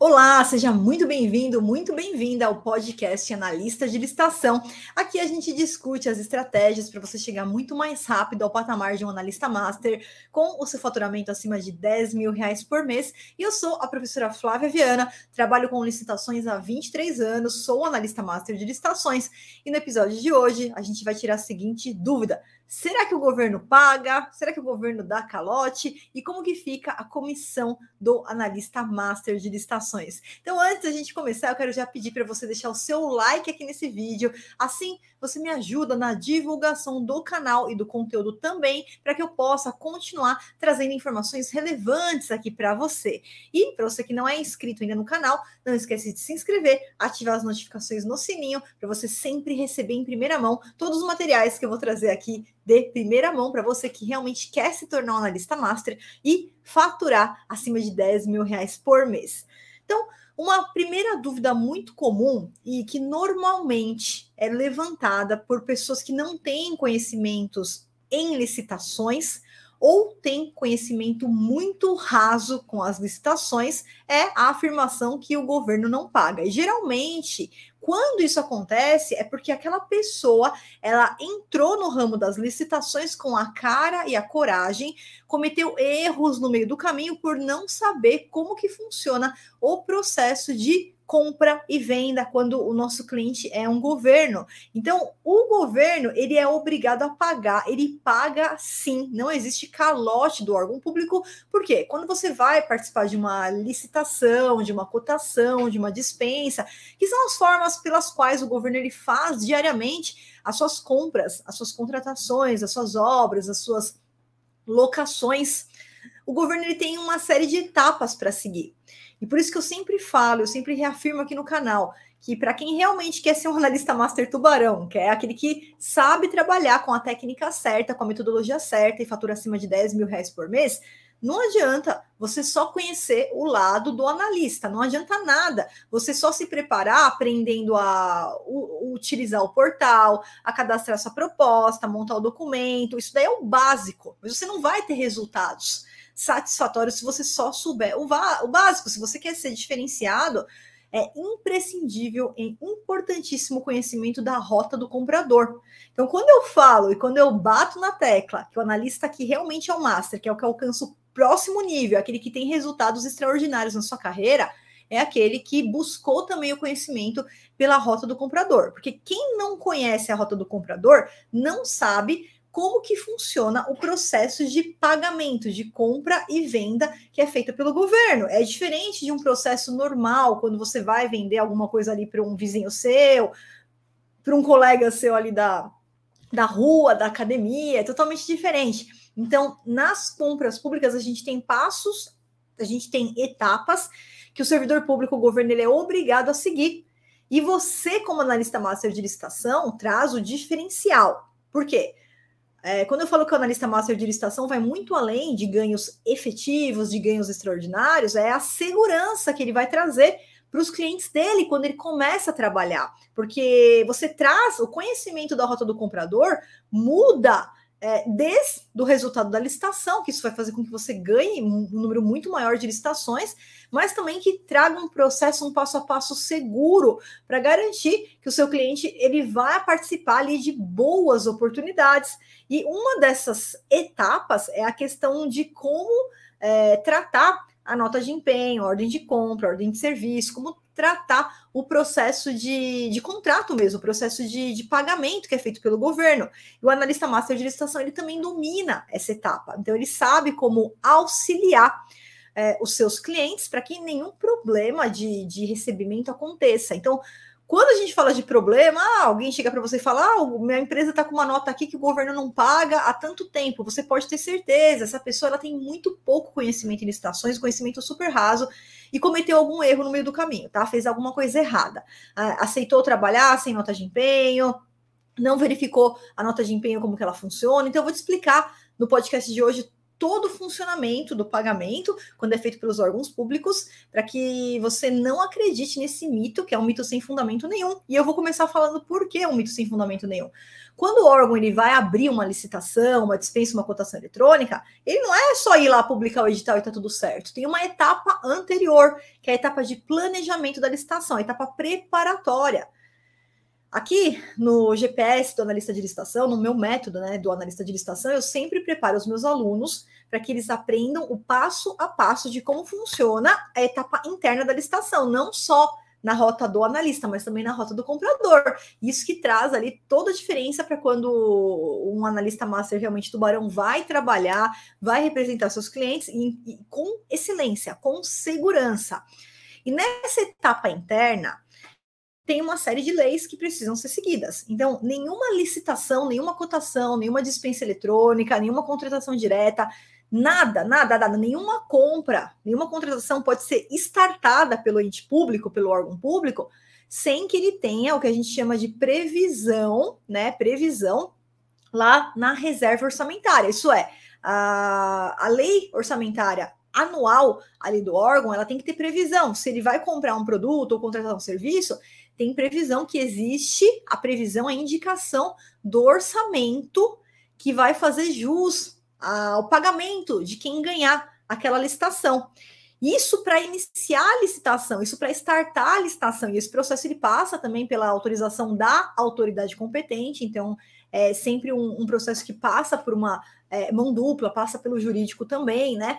Olá, seja muito bem-vindo, muito bem-vinda ao podcast Analista de Licitação. Aqui a gente discute as estratégias para você chegar muito mais rápido ao patamar de um analista master com o seu faturamento acima de 10 mil reais por mês. E eu sou a professora Flávia Viana, trabalho com licitações há 23 anos, sou analista master de licitações e no episódio de hoje a gente vai tirar a seguinte dúvida Será que o governo paga? Será que o governo dá calote? E como que fica a comissão do analista master de licitações? Então, antes da gente começar, eu quero já pedir para você deixar o seu like aqui nesse vídeo. Assim, você me ajuda na divulgação do canal e do conteúdo também, para que eu possa continuar trazendo informações relevantes aqui para você. E para você que não é inscrito ainda no canal, não esquece de se inscrever, ativar as notificações no sininho para você sempre receber em primeira mão todos os materiais que eu vou trazer aqui de primeira mão para você que realmente quer se tornar um analista master e faturar acima de 10 mil reais por mês. Então, uma primeira dúvida muito comum e que normalmente é levantada por pessoas que não têm conhecimentos em licitações ou tem conhecimento muito raso com as licitações, é a afirmação que o governo não paga. E geralmente, quando isso acontece, é porque aquela pessoa ela entrou no ramo das licitações com a cara e a coragem, cometeu erros no meio do caminho por não saber como que funciona o processo de compra e venda quando o nosso cliente é um governo. Então, o governo, ele é obrigado a pagar, ele paga sim, não existe calote do órgão público, porque quando você vai participar de uma licitação, de uma cotação, de uma dispensa, que são as formas pelas quais o governo ele faz diariamente as suas compras, as suas contratações, as suas obras, as suas locações, o governo ele tem uma série de etapas para seguir. E por isso que eu sempre falo, eu sempre reafirmo aqui no canal, que para quem realmente quer ser um analista master tubarão, que é aquele que sabe trabalhar com a técnica certa, com a metodologia certa e fatura acima de 10 mil reais por mês, não adianta você só conhecer o lado do analista, não adianta nada você só se preparar aprendendo a utilizar o portal, a cadastrar sua proposta, montar o documento, isso daí é o básico, mas você não vai ter resultados satisfatório se você só souber o, o básico. Se você quer ser diferenciado, é imprescindível e importantíssimo conhecimento da rota do comprador. Então, quando eu falo e quando eu bato na tecla que o analista aqui realmente é o master, que é o que alcança o próximo nível, é aquele que tem resultados extraordinários na sua carreira, é aquele que buscou também o conhecimento pela rota do comprador. Porque quem não conhece a rota do comprador não sabe como que funciona o processo de pagamento, de compra e venda que é feito pelo governo. É diferente de um processo normal, quando você vai vender alguma coisa ali para um vizinho seu, para um colega seu ali da, da rua, da academia, é totalmente diferente. Então, nas compras públicas, a gente tem passos, a gente tem etapas que o servidor público, o governo, ele é obrigado a seguir. E você, como analista master de licitação, traz o diferencial. Por quê? É, quando eu falo que o analista master de licitação vai muito além de ganhos efetivos, de ganhos extraordinários, é a segurança que ele vai trazer para os clientes dele quando ele começa a trabalhar. Porque você traz o conhecimento da rota do comprador, muda é, desde o resultado da licitação, que isso vai fazer com que você ganhe um, número muito maior de licitações, mas também que traga um processo, um passo a passo seguro para garantir que o seu cliente ele vai participar ali de boas oportunidades. E uma dessas etapas é a questão de como é, tratar a nota de empenho, ordem de compra, ordem de serviço, como tratar o processo de, de contrato mesmo, o processo de, de pagamento que é feito pelo governo. E o analista master de licitação ele também domina essa etapa, então ele sabe como auxiliar é, os seus clientes para que nenhum problema de, de recebimento aconteça. Então, quando a gente fala de problema, ah, alguém chega para você e fala: ah, minha empresa está com uma nota aqui que o governo não paga há tanto tempo. Você pode ter certeza, essa pessoa ela tem muito pouco conhecimento em licitações, conhecimento super raso e cometeu algum erro no meio do caminho, tá? Fez alguma coisa errada. Aceitou trabalhar sem nota de empenho, não verificou a nota de empenho, como que ela funciona. Então, eu vou te explicar no podcast de hoje todo o funcionamento do pagamento quando é feito pelos órgãos públicos, para que você não acredite nesse mito, que é um mito sem fundamento nenhum. E eu vou começar falando por que é um mito sem fundamento nenhum. Quando o órgão ele vai abrir uma licitação, uma dispensa, uma cotação eletrônica, ele não é só ir lá publicar o edital e tá tudo certo. Tem uma etapa anterior, que é a etapa de planejamento da licitação, a etapa preparatória. Aqui no GPS do analista de licitação, no meu método né, do analista de licitação, eu sempre preparo os meus alunos para que eles aprendam o passo a passo de como funciona a etapa interna da licitação, não só na rota do analista, mas também na rota do comprador. Isso que traz ali toda a diferença para quando um analista master realmente tubarão vai trabalhar, vai representar seus clientes e, e com excelência, com segurança. E nessa etapa interna, tem uma série de leis que precisam ser seguidas. Então, nenhuma licitação, nenhuma cotação, nenhuma dispensa eletrônica, nenhuma contratação direta, nada, nada, nada, nenhuma compra, nenhuma contratação pode ser startada pelo ente público, pelo órgão público, sem que ele tenha o que a gente chama de previsão, né? Previsão lá na reserva orçamentária. Isso é, a, a lei orçamentária anual ali do órgão, ela tem que ter previsão. Se ele vai comprar um produto ou contratar um serviço, tem previsão que existe, a previsão é a indicação do orçamento que vai fazer jus ao pagamento de quem ganhar aquela licitação. Isso para iniciar a licitação, isso para startar a licitação. E esse processo ele passa também pela autorização da autoridade competente, então é sempre um, um processo que passa por uma é, mão dupla, passa pelo jurídico também, né?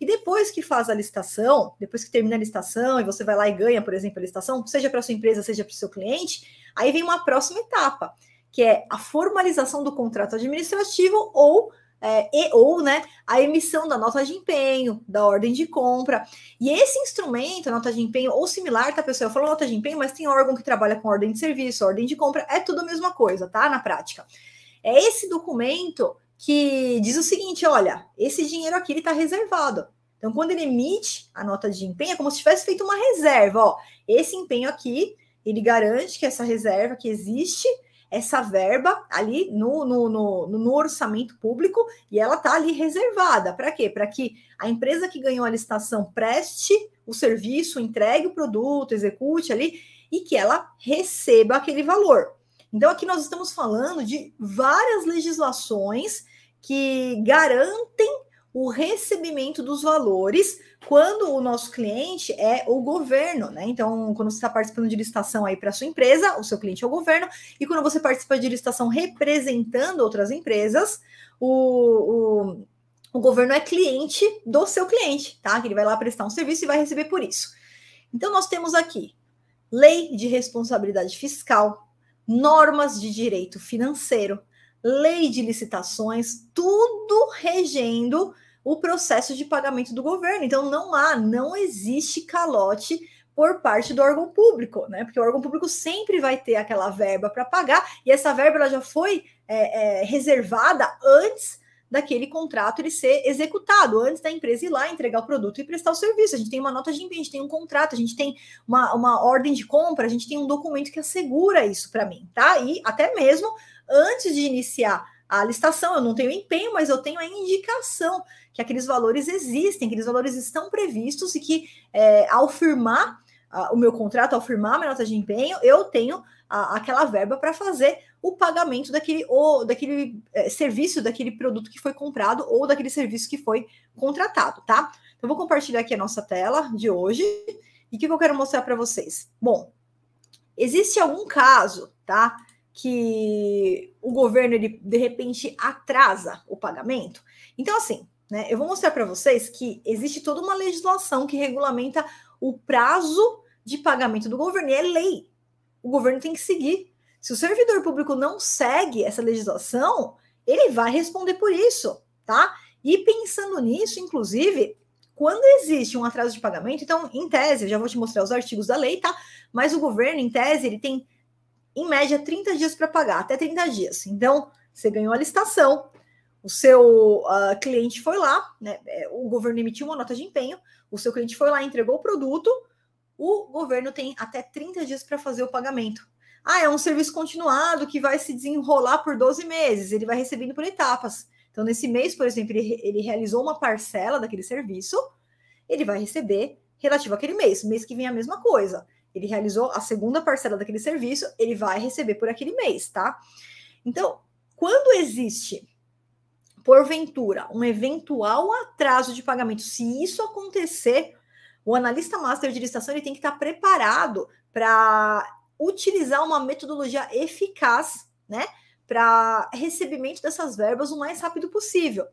E depois que faz a licitação, depois que termina a licitação e você vai lá e ganha, por exemplo, a licitação, seja para sua empresa, seja para o seu cliente, aí vem uma próxima etapa, que é a formalização do contrato administrativo ou é, e, ou né, a emissão da nota de empenho, da ordem de compra. E esse instrumento, a nota de empenho ou similar, tá, pessoal? Eu falo nota de empenho, mas tem órgão que trabalha com ordem de serviço, ordem de compra, é tudo a mesma coisa, tá? Na prática. É esse documento que diz o seguinte: olha, esse dinheiro aqui ele está reservado. Então, quando ele emite a nota de empenho, é como se tivesse feito uma reserva. Ó, esse empenho aqui, ele garante que essa reserva que existe, essa verba ali no, no, no, no orçamento público, e ela está ali reservada. Para quê? Para que a empresa que ganhou a licitação preste o serviço, entregue o produto, execute ali, e que ela receba aquele valor. Então, aqui nós estamos falando de várias legislações que garantem o recebimento dos valores quando o nosso cliente é o governo, né? Então, quando você está participando de licitação aí para sua empresa, o seu cliente é o governo, e quando você participa de licitação representando outras empresas, o, o, o governo é cliente do seu cliente, tá? Que ele vai lá prestar um serviço e vai receber por isso. Então, nós temos aqui lei de responsabilidade fiscal, normas de direito financeiro, lei de licitações, tudo regendo o processo de pagamento do governo. Então não há, não existe calote por parte do órgão público, né? Porque o órgão público sempre vai ter aquela verba para pagar e essa verba ela já foi é, é, reservada antes daquele contrato ele ser executado antes da empresa ir lá entregar o produto e prestar o serviço. A gente tem uma nota de envio, a gente tem um contrato, a gente tem uma, uma ordem de compra, a gente tem um documento que assegura isso para mim, tá? E até mesmo antes de iniciar a listação, eu não tenho empenho, mas eu tenho a indicação que aqueles valores existem, que aqueles valores estão previstos e que é, ao firmar ah, o meu contrato, ao firmar a minha nota de empenho, eu tenho a, aquela verba para fazer o pagamento daquele, ou, daquele é, serviço, daquele produto que foi comprado ou daquele serviço que foi contratado, tá? Então, vou compartilhar aqui a nossa tela de hoje. E o que, que eu quero mostrar para vocês? Bom, existe algum caso, tá? Que o governo, ele, de repente, atrasa o pagamento? Então, assim, né, eu vou mostrar para vocês que existe toda uma legislação que regulamenta o prazo de pagamento do governo, e é lei, o governo tem que seguir. Se o servidor público não segue essa legislação, ele vai responder por isso, tá? E pensando nisso, inclusive, quando existe um atraso de pagamento, então, em tese, eu já vou te mostrar os artigos da lei, tá? Mas o governo, em tese, ele tem, em média, 30 dias para pagar, até 30 dias. Então, você ganhou a licitação, o seu uh, cliente foi lá, né? É, o governo emitiu uma nota de empenho, o seu cliente foi lá, entregou o produto, o governo tem até 30 dias para fazer o pagamento. Ah, é um serviço continuado que vai se desenrolar por 12 meses, ele vai recebendo por etapas. Então, nesse mês, por exemplo, ele, ele realizou uma parcela daquele serviço, ele vai receber relativo àquele mês. Mês que vem é a mesma coisa. Ele realizou a segunda parcela daquele serviço, ele vai receber por aquele mês, tá? Então, quando existe, porventura, um eventual atraso de pagamento, se isso acontecer, o analista master de licitação ele tem que estar preparado para utilizar uma metodologia eficaz, né, para recebimento dessas verbas o mais rápido possível.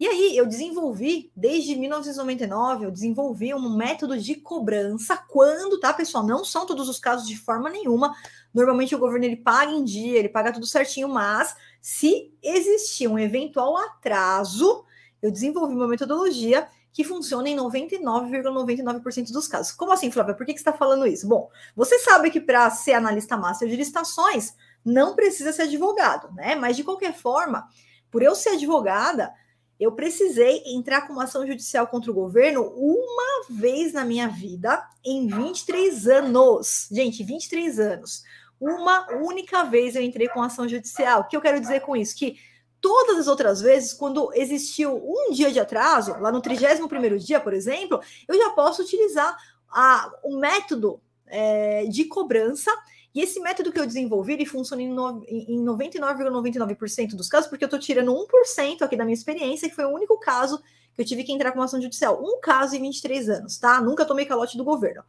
E aí eu desenvolvi, desde 1999, eu desenvolvi um método de cobrança quando, tá, pessoal? Não são todos os casos de forma nenhuma. Normalmente o governo ele paga em dia, ele paga tudo certinho, mas se existir um eventual atraso, eu desenvolvi uma metodologia que funciona em 99,99% ,99 dos casos. Como assim, Flávia? Por que, que você está falando isso? Bom, você sabe que para ser analista master de licitações, não precisa ser advogado, né? Mas de qualquer forma, por eu ser advogada, eu precisei entrar com uma ação judicial contra o governo uma vez na minha vida, em 23 anos. Gente, 23 anos. Uma única vez eu entrei com ação judicial. O que eu quero dizer com isso? Que todas as outras vezes, quando existiu um dia de atraso, lá no 31º dia, por exemplo, eu já posso utilizar a, o método é, de cobrança e esse método que eu desenvolvi, ele funciona em 99,99% ,99 dos casos, porque eu estou tirando 1% aqui da minha experiência, que foi o único caso que eu tive que entrar com uma ação judicial. Um caso em 23 anos, tá? Nunca tomei calote do governo.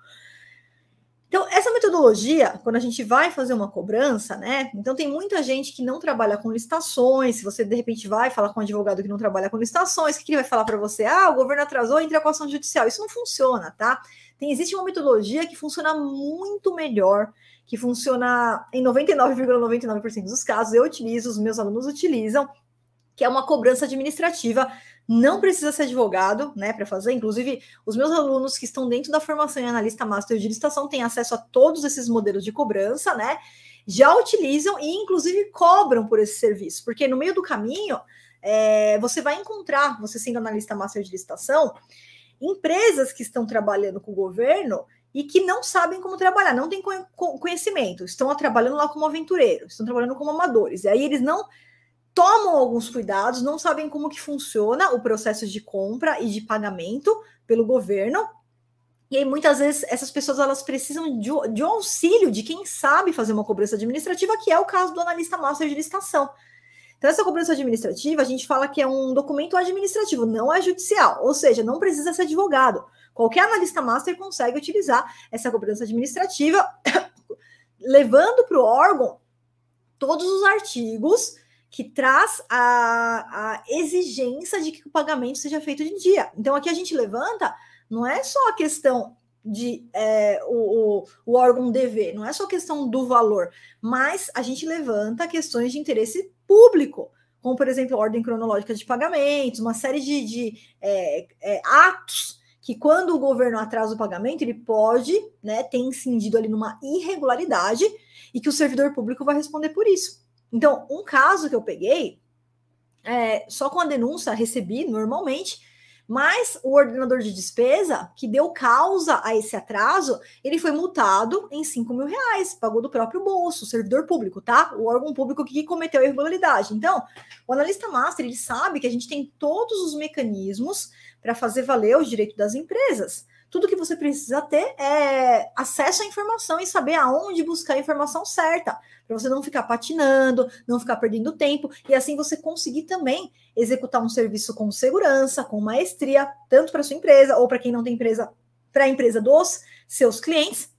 Então, essa metodologia, quando a gente vai fazer uma cobrança, né? Então, tem muita gente que não trabalha com licitações. Se você, de repente, vai falar com um advogado que não trabalha com licitações, o que ele vai falar para você? Ah, o governo atrasou, entra com ação judicial. Isso não funciona, tá? Tem, existe uma metodologia que funciona muito melhor, que funciona em 99,99% ,99 dos casos. Eu utilizo, os meus alunos utilizam, que é uma cobrança administrativa não precisa ser advogado, né, para fazer. Inclusive, os meus alunos que estão dentro da formação em analista master de licitação têm acesso a todos esses modelos de cobrança, né? Já utilizam e, inclusive, cobram por esse serviço, porque no meio do caminho é, você vai encontrar, você sendo analista master de licitação, empresas que estão trabalhando com o governo e que não sabem como trabalhar, não têm conhecimento, estão trabalhando lá como aventureiros, estão trabalhando como amadores, e aí eles não tomam alguns cuidados, não sabem como que funciona o processo de compra e de pagamento pelo governo. E aí, muitas vezes, essas pessoas elas precisam de, de um auxílio de quem sabe fazer uma cobrança administrativa, que é o caso do analista master de licitação. Então, essa cobrança administrativa, a gente fala que é um documento administrativo, não é judicial, ou seja, não precisa ser advogado. Qualquer analista master consegue utilizar essa cobrança administrativa, levando para o órgão todos os artigos que traz a, a exigência de que o pagamento seja feito de dia. Então, aqui a gente levanta, não é só a questão de é, o, o, o, órgão dever, não é só a questão do valor, mas a gente levanta questões de interesse público, como, por exemplo, ordem cronológica de pagamentos, uma série de, de é, é, atos que, quando o governo atrasa o pagamento, ele pode, né, tem incidido ali numa irregularidade e que o servidor público vai responder por isso. Então, um caso que eu peguei, é, só com a denúncia recebi normalmente, mas o ordenador de despesa, que deu causa a esse atraso, ele foi multado em 5 mil reais, pagou do próprio bolso, servidor público, tá? O órgão público que cometeu a irregularidade. Então, o analista master, ele sabe que a gente tem todos os mecanismos para fazer valer o direito das empresas tudo que você precisa ter é acesso à informação e saber aonde buscar a informação certa, para você não ficar patinando, não ficar perdendo tempo, e assim você conseguir também executar um serviço com segurança, com maestria, tanto para sua empresa ou para quem não tem empresa, para a empresa dos seus clientes,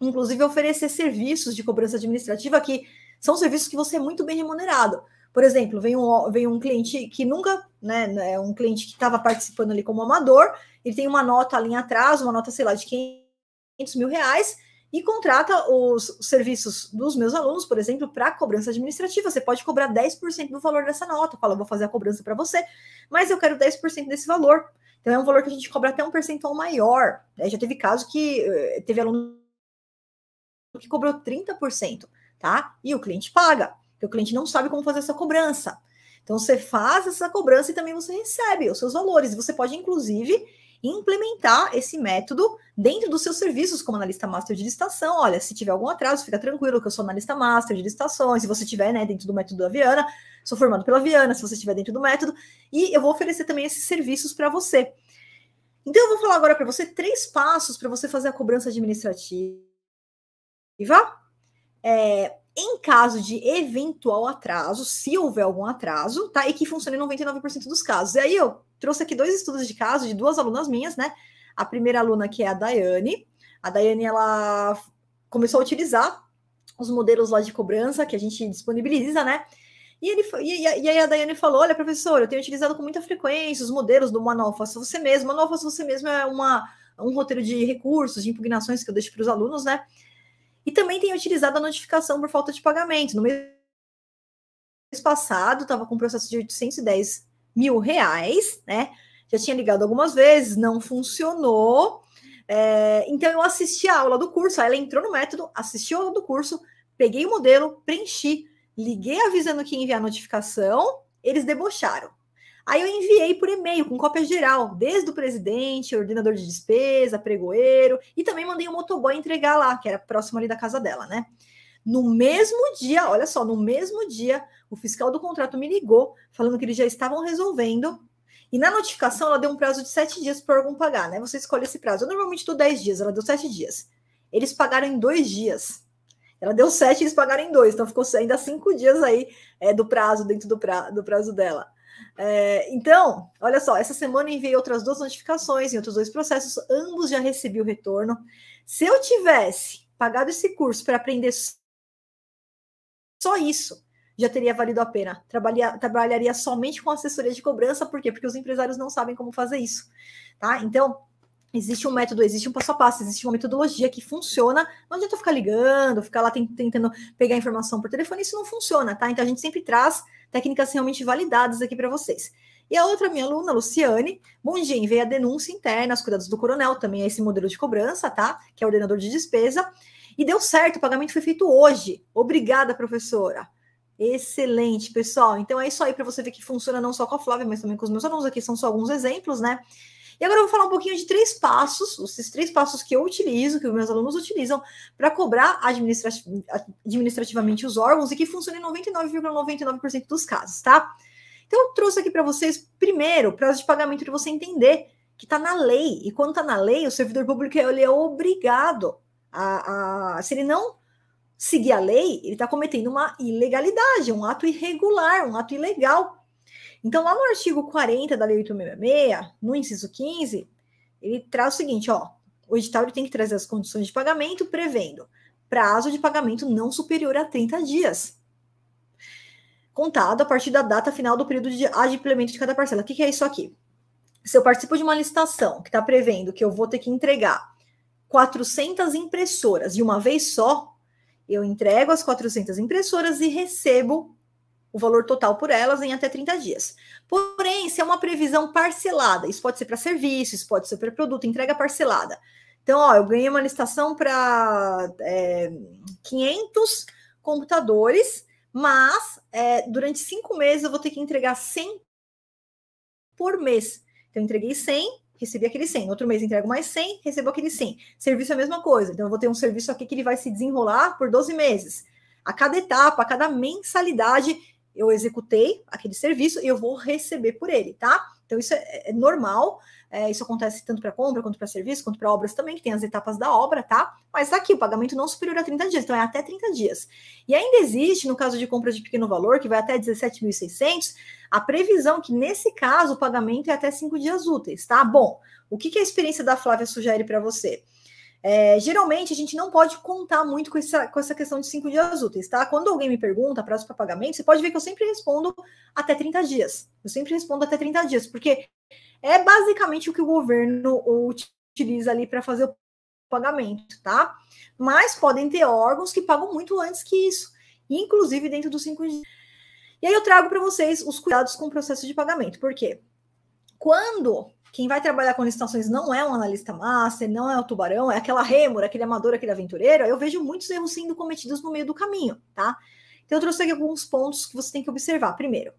inclusive oferecer serviços de cobrança administrativa que são serviços que você é muito bem remunerado. Por exemplo, vem um, vem um cliente que nunca, né, né é um cliente que estava participando ali como amador, ele tem uma nota ali atrás, uma nota, sei lá, de 500 mil reais, e contrata os serviços dos meus alunos, por exemplo, para cobrança administrativa. Você pode cobrar 10% do valor dessa nota. Fala, vou fazer a cobrança para você, mas eu quero 10% desse valor. Então é um valor que a gente cobra até um percentual maior. Né? Já teve caso que eh, teve aluno que cobrou 30%, tá? E o cliente paga porque o cliente não sabe como fazer essa cobrança. Então você faz essa cobrança e também você recebe os seus valores. Você pode, inclusive, implementar esse método dentro dos seus serviços como analista master de licitação. Olha, se tiver algum atraso, fica tranquilo que eu sou analista master de licitações. Se você tiver, né, dentro do método da Viana, sou formado pela Viana, se você estiver dentro do método, e eu vou oferecer também esses serviços para você. Então eu vou falar agora para você três passos para você fazer a cobrança administrativa. É, em caso de eventual atraso, se houver algum atraso, tá? E que funciona em 99% dos casos. E aí eu trouxe aqui dois estudos de caso de duas alunas minhas, né? A primeira aluna que é a Daiane. A Daiane ela começou a utilizar os modelos lá de cobrança que a gente disponibiliza, né? E, ele, e, e aí a Daiane falou: Olha, professor, eu tenho utilizado com muita frequência os modelos do Manual Faça Você Mesmo. Manual Faça Você Mesmo é uma, um roteiro de recursos, de impugnações que eu deixo para os alunos, né? e também tem utilizado a notificação por falta de pagamento. No mês passado, estava com um processo de 810 mil reais, né? Já tinha ligado algumas vezes, não funcionou. É, então, eu assisti a aula do curso, aí ela entrou no método, assisti a aula do curso, peguei o modelo, preenchi, liguei avisando que ia enviar a notificação, eles debocharam. Aí eu enviei por e-mail, com cópia geral, desde o presidente, ordenador de despesa, pregoeiro, e também mandei o um motoboy entregar lá, que era próximo ali da casa dela, né? No mesmo dia, olha só, no mesmo dia, o fiscal do contrato me ligou, falando que eles já estavam resolvendo. E na notificação, ela deu um prazo de sete dias para algum pagar, né? Você escolhe esse prazo. Eu normalmente dou dez dias, ela deu sete dias. Eles pagaram em dois dias. Ela deu sete, eles pagaram em dois. Então ficou ainda cinco dias aí é, do prazo, dentro do, pra, do prazo dela. É, então, olha só, essa semana enviei outras duas notificações em outros dois processos, ambos já recebi o retorno. Se eu tivesse pagado esse curso para aprender só isso, já teria valido a pena. trabalhar trabalharia somente com assessoria de cobrança, por quê? Porque os empresários não sabem como fazer isso, tá? Então, existe um método, existe um passo a passo, existe uma metodologia que funciona. Não adianta eu ficar ligando, ficar lá tentando pegar informação por telefone, isso não funciona, tá? Então, a gente sempre traz técnicas realmente validadas aqui para vocês. E a outra minha aluna, Luciane, Bom dia, veio a denúncia interna, os cuidados do coronel, também é esse modelo de cobrança, tá? Que é ordenador de despesa. E deu certo, o pagamento foi feito hoje. Obrigada, professora. Excelente, pessoal. Então é isso aí para você ver que funciona não só com a Flávia, mas também com os meus alunos. Aqui são só alguns exemplos, né? E agora eu vou falar um pouquinho de três passos, esses três passos que eu utilizo, que os meus alunos utilizam, para cobrar administrativamente os órgãos e que funciona em 99,99% ,99 dos casos, tá? Então eu trouxe aqui para vocês, primeiro, prazo de pagamento para você entender que está na lei. E quando está na lei, o servidor público ele é obrigado a, a se ele não seguir a lei, ele está cometendo uma ilegalidade, um ato irregular, um ato ilegal. Então, lá no artigo 40 da Lei 866, no inciso 15, ele traz o seguinte, ó, o edital tem que trazer as condições de pagamento prevendo prazo de pagamento não superior a 30 dias, contado a partir da data final do período de adimplemento de cada parcela. O que, que é isso aqui? Se eu participo de uma licitação que está prevendo que eu vou ter que entregar 400 impressoras de uma vez só, eu entrego as 400 impressoras e recebo o valor total por elas em até 30 dias. Porém, se é uma previsão parcelada, isso pode ser para serviços, pode ser para produto, entrega parcelada. Então, ó, eu ganhei uma licitação para é, 500 computadores, mas é, durante cinco meses eu vou ter que entregar 100 por mês. Então, eu entreguei 100, recebi aquele 100. Outro mês entrego mais 100, recebo aquele 100. Serviço é a mesma coisa. Então, eu vou ter um serviço aqui que ele vai se desenrolar por 12 meses. A cada etapa, a cada mensalidade, eu executei aquele serviço e eu vou receber por ele, tá? Então, isso é, é normal, é, isso acontece tanto para compra, quanto para serviço, quanto para obras também, que tem as etapas da obra, tá? Mas tá aqui, o pagamento não superior a 30 dias, então é até 30 dias. E ainda existe, no caso de compras de pequeno valor, que vai até 17.600, a previsão que, nesse caso, o pagamento é até 5 dias úteis, tá? Bom, o que, que a experiência da Flávia sugere para você? É, geralmente a gente não pode contar muito com essa, com essa questão de cinco dias úteis, tá? Quando alguém me pergunta prazo para pagamento, você pode ver que eu sempre respondo até 30 dias. Eu sempre respondo até 30 dias, porque é basicamente o que o governo utiliza ali para fazer o pagamento, tá? Mas podem ter órgãos que pagam muito antes que isso, inclusive dentro dos cinco dias. E aí eu trago para vocês os cuidados com o processo de pagamento, porque quando quem vai trabalhar com licitações não é um analista master, não é o tubarão, é aquela rêmora, aquele amador, aquele aventureiro. Eu vejo muitos erros sendo cometidos no meio do caminho, tá? Então, eu trouxe aqui alguns pontos que você tem que observar. Primeiro,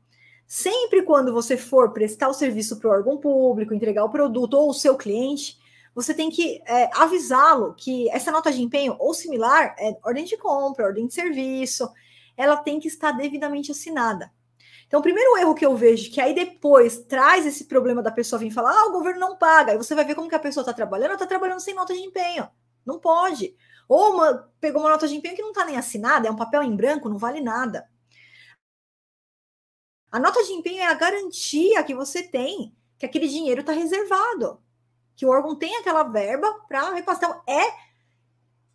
sempre quando você for prestar o serviço para o órgão público, entregar o produto ou o seu cliente, você tem que é, avisá-lo que essa nota de empenho ou similar, é ordem de compra, ordem de serviço, ela tem que estar devidamente assinada. Então, o primeiro erro que eu vejo, que aí depois traz esse problema da pessoa vir falar, ah, o governo não paga, aí você vai ver como que a pessoa está trabalhando, está trabalhando sem nota de empenho. Não pode. Ou uma, pegou uma nota de empenho que não está nem assinada, é um papel em branco, não vale nada. A nota de empenho é a garantia que você tem que aquele dinheiro está reservado, que o órgão tem aquela verba para repassar. Então, é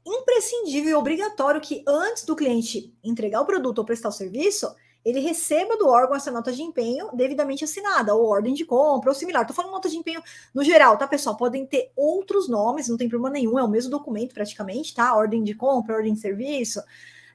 imprescindível e obrigatório que antes do cliente entregar o produto ou prestar o serviço, ele receba do órgão essa nota de empenho devidamente assinada, ou ordem de compra, ou similar. Estou falando nota de empenho no geral, tá, pessoal? Podem ter outros nomes, não tem problema nenhum, é o mesmo documento praticamente, tá? Ordem de compra, ordem de serviço.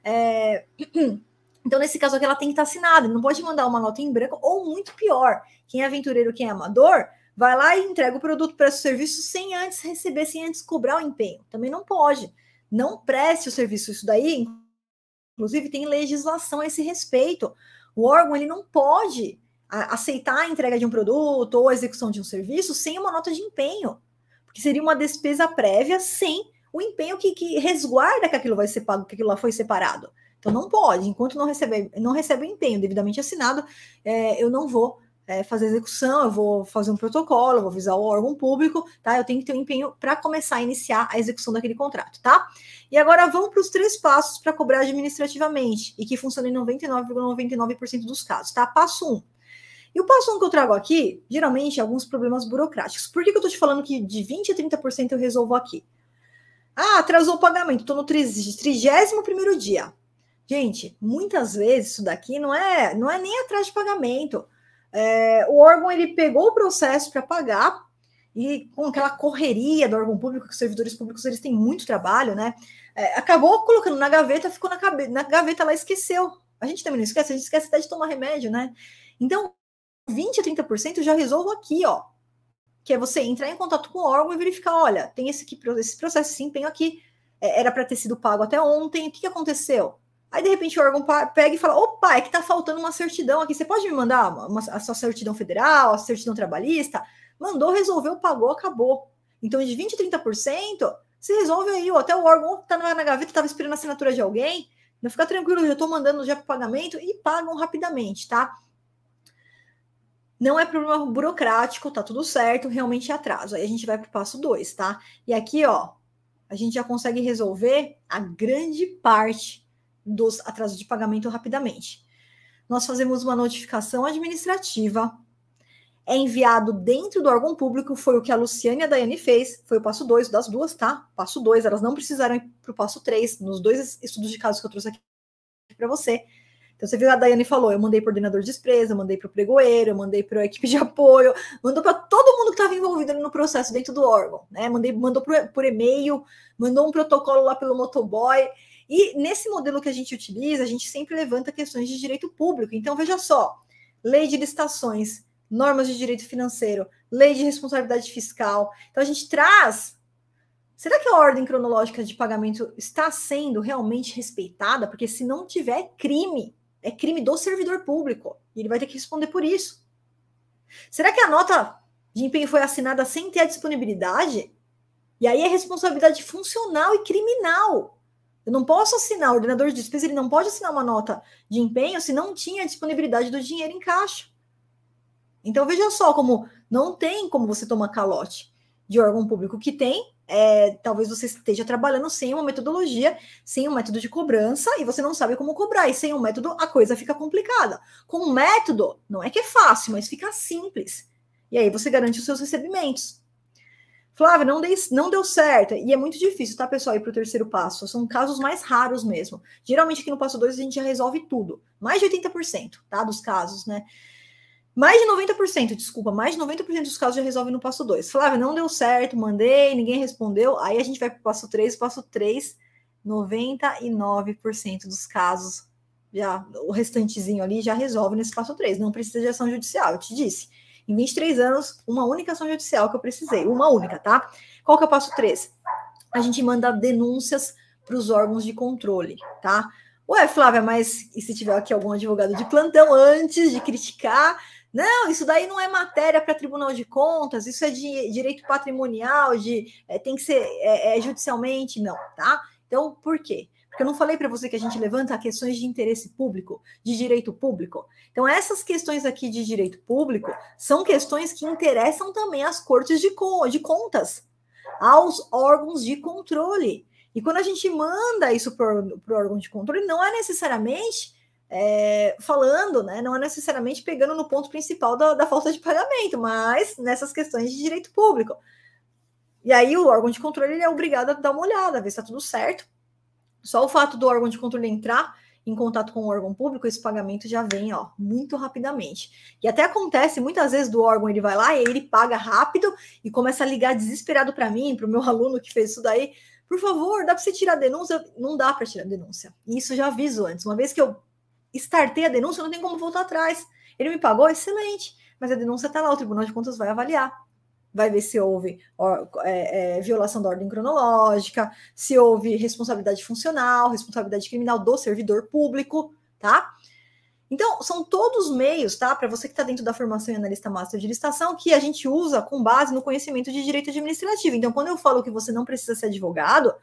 É... Então, nesse caso aqui, ela tem que estar assinada, não pode mandar uma nota em branco, ou muito pior, quem é aventureiro, quem é amador, vai lá e entrega o produto, o serviço, sem antes receber, sem antes cobrar o empenho. Também não pode. Não preste o serviço. Isso daí, Inclusive, tem legislação a esse respeito. O órgão ele não pode aceitar a entrega de um produto ou a execução de um serviço sem uma nota de empenho, porque seria uma despesa prévia sem o empenho que, que resguarda que aquilo vai ser pago, que aquilo lá foi separado. Então não pode, enquanto não receber, não recebe o empenho devidamente assinado, é, eu não vou é, fazer execução, eu vou fazer um protocolo, eu vou avisar o órgão público, tá? Eu tenho que ter um empenho para começar a iniciar a execução daquele contrato, tá? E agora vamos para os três passos para cobrar administrativamente e que funciona em 99,99% ,99 dos casos, tá? Passo 1. Um. E o passo 1 um que eu trago aqui, geralmente, é alguns problemas burocráticos. Por que, que eu estou te falando que de 20% a 30% eu resolvo aqui? Ah, atrasou o pagamento, estou no 31 primeiro dia. Gente, muitas vezes isso daqui não é, não é nem atraso de pagamento é, o órgão ele pegou o processo para pagar e com aquela correria do órgão público, que os servidores públicos eles têm muito trabalho, né? É, acabou colocando na gaveta, ficou na, cabe, na gaveta lá, esqueceu. A gente também não esquece, a gente esquece até de tomar remédio, né? Então, 20 a 30% já resolvo aqui, ó. Que é você entrar em contato com o órgão e verificar: olha, tem esse, aqui, esse processo sim, tem aqui, é, era para ter sido pago até ontem, o que, que aconteceu? Aí, de repente, o órgão pega e fala: opa, é que tá faltando uma certidão aqui. Você pode me mandar uma, uma, a sua certidão federal, a certidão trabalhista? Mandou, resolveu, pagou, acabou. Então, de 20% a 30%, se resolve aí, até o órgão tá na, na gaveta, tava esperando a assinatura de alguém. Não fica tranquilo, eu já tô mandando já pro pagamento e pagam rapidamente, tá? Não é problema burocrático, tá tudo certo, realmente é atraso. Aí a gente vai pro passo 2, tá? E aqui, ó, a gente já consegue resolver a grande parte dos atrasos de pagamento rapidamente. Nós fazemos uma notificação administrativa, é enviado dentro do órgão público, foi o que a Luciane e a Daiane fez, foi o passo 2 das duas, tá? Passo 2, elas não precisaram ir para o passo 3, nos dois estudos de casos que eu trouxe aqui para você. Então, você viu, a Daiane falou, eu mandei para o ordenador de despesa, mandei para o pregoeiro, mandei para a equipe de apoio, mandou para todo mundo que estava envolvido no processo dentro do órgão, né? Mandei, mandou por e-mail, mandou um protocolo lá pelo motoboy, e nesse modelo que a gente utiliza, a gente sempre levanta questões de direito público. Então, veja só: lei de licitações, normas de direito financeiro, lei de responsabilidade fiscal. Então, a gente traz. Será que a ordem cronológica de pagamento está sendo realmente respeitada? Porque se não tiver, é crime. É crime do servidor público. E ele vai ter que responder por isso. Será que a nota de empenho foi assinada sem ter a disponibilidade? E aí é responsabilidade funcional e criminal. Eu não posso assinar, o ordenador de despesa ele não pode assinar uma nota de empenho se não tinha disponibilidade do dinheiro em caixa. Então veja só como não tem como você tomar calote de órgão público. que tem é talvez você esteja trabalhando sem uma metodologia, sem um método de cobrança e você não sabe como cobrar. E sem um método a coisa fica complicada. Com um método não é que é fácil, mas fica simples. E aí você garante os seus recebimentos. Flávia, não, dei, não deu certo. E é muito difícil, tá, pessoal, ir para o terceiro passo. São casos mais raros mesmo. Geralmente aqui no passo 2 a gente já resolve tudo. Mais de 80%, tá? Dos casos, né? Mais de 90%, desculpa, mais de 90% dos casos já resolve no passo 2. Flávia, não deu certo, mandei, ninguém respondeu. Aí a gente vai para o passo 3, passo 3, 99% dos casos já, o restantezinho ali já resolve nesse passo 3. Não precisa de ação judicial, eu te disse. Em 23 anos, uma única ação judicial que eu precisei, uma única, tá? Qual que é o passo 3? A gente manda denúncias para os órgãos de controle, tá? Ué, Flávia, mas e se tiver aqui algum advogado de plantão antes de criticar? Não, isso daí não é matéria para Tribunal de Contas, isso é de direito patrimonial, de é, tem que ser é, é, judicialmente, não, tá? Então, por quê? Porque eu não falei para você que a gente levanta questões de interesse público, de direito público. Então, essas questões aqui de direito público são questões que interessam também às cortes de, co de contas, aos órgãos de controle. E quando a gente manda isso para o órgão de controle, não é necessariamente é, falando, né? Não é necessariamente pegando no ponto principal da, da falta de pagamento, mas nessas questões de direito público. E aí o órgão de controle é obrigado a dar uma olhada, ver se está tudo certo, só o fato do órgão de controle entrar em contato com o órgão público, esse pagamento já vem ó, muito rapidamente. E até acontece, muitas vezes, do órgão ele vai lá e ele paga rápido e começa a ligar desesperado para mim, para o meu aluno que fez isso daí. Por favor, dá para você tirar a denúncia? Não dá para tirar a denúncia. isso já aviso antes. Uma vez que eu startei a denúncia, não tem como voltar atrás. Ele me pagou, excelente. Mas a denúncia está lá, o Tribunal de Contas vai avaliar vai ver se houve é, é, violação da ordem cronológica, se houve responsabilidade funcional, responsabilidade criminal do servidor público, tá? Então, são todos meios, tá? Para você que está dentro da formação em analista master de licitação, que a gente usa com base no conhecimento de direito administrativo. Então, quando eu falo que você não precisa ser advogado uh,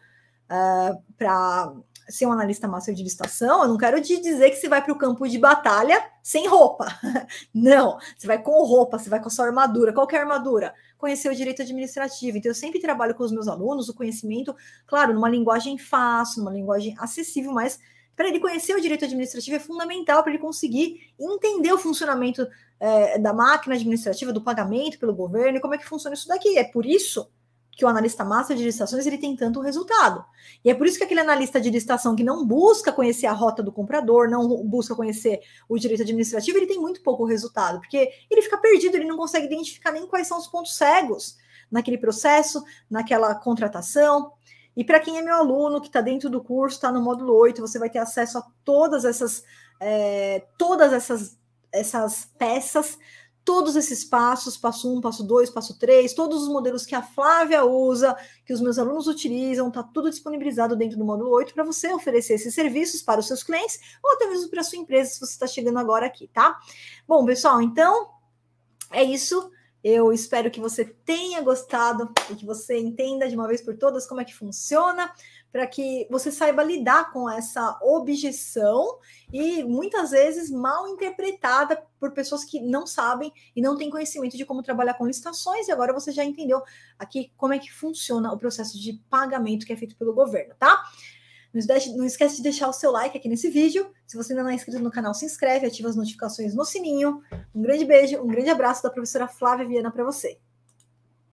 ah, para ser um analista master de licitação, eu não quero te dizer que você vai para o campo de batalha sem roupa. Não, você vai com roupa, você vai com a sua armadura, qualquer é armadura. Conhecer o direito administrativo. Então, eu sempre trabalho com os meus alunos o conhecimento, claro, numa linguagem fácil, numa linguagem acessível, mas para ele conhecer o direito administrativo é fundamental para ele conseguir entender o funcionamento é, da máquina administrativa, do pagamento pelo governo e como é que funciona isso daqui. É por isso que o analista master de licitações ele tem tanto resultado. E é por isso que aquele analista de licitação que não busca conhecer a rota do comprador, não busca conhecer o direito administrativo, ele tem muito pouco resultado, porque ele fica perdido, ele não consegue identificar nem quais são os pontos cegos naquele processo, naquela contratação. E para quem é meu aluno, que está dentro do curso, está no módulo 8, você vai ter acesso a todas essas, é, todas essas, essas peças todos esses passos, passo um, passo dois, passo três, todos os modelos que a Flávia usa, que os meus alunos utilizam, está tudo disponibilizado dentro do módulo 8 para você oferecer esses serviços para os seus clientes ou até mesmo para a sua empresa, se você está chegando agora aqui, tá? Bom, pessoal, então é isso. Eu espero que você tenha gostado e que você entenda de uma vez por todas como é que funciona, para que você saiba lidar com essa objeção e muitas vezes mal interpretada por pessoas que não sabem e não têm conhecimento de como trabalhar com licitações. E agora você já entendeu aqui como é que funciona o processo de pagamento que é feito pelo governo, tá? Não esquece de deixar o seu like aqui nesse vídeo. Se você ainda não é inscrito no canal, se inscreve, ativa as notificações no sininho. Um grande beijo, um grande abraço da professora Flávia Viana para você.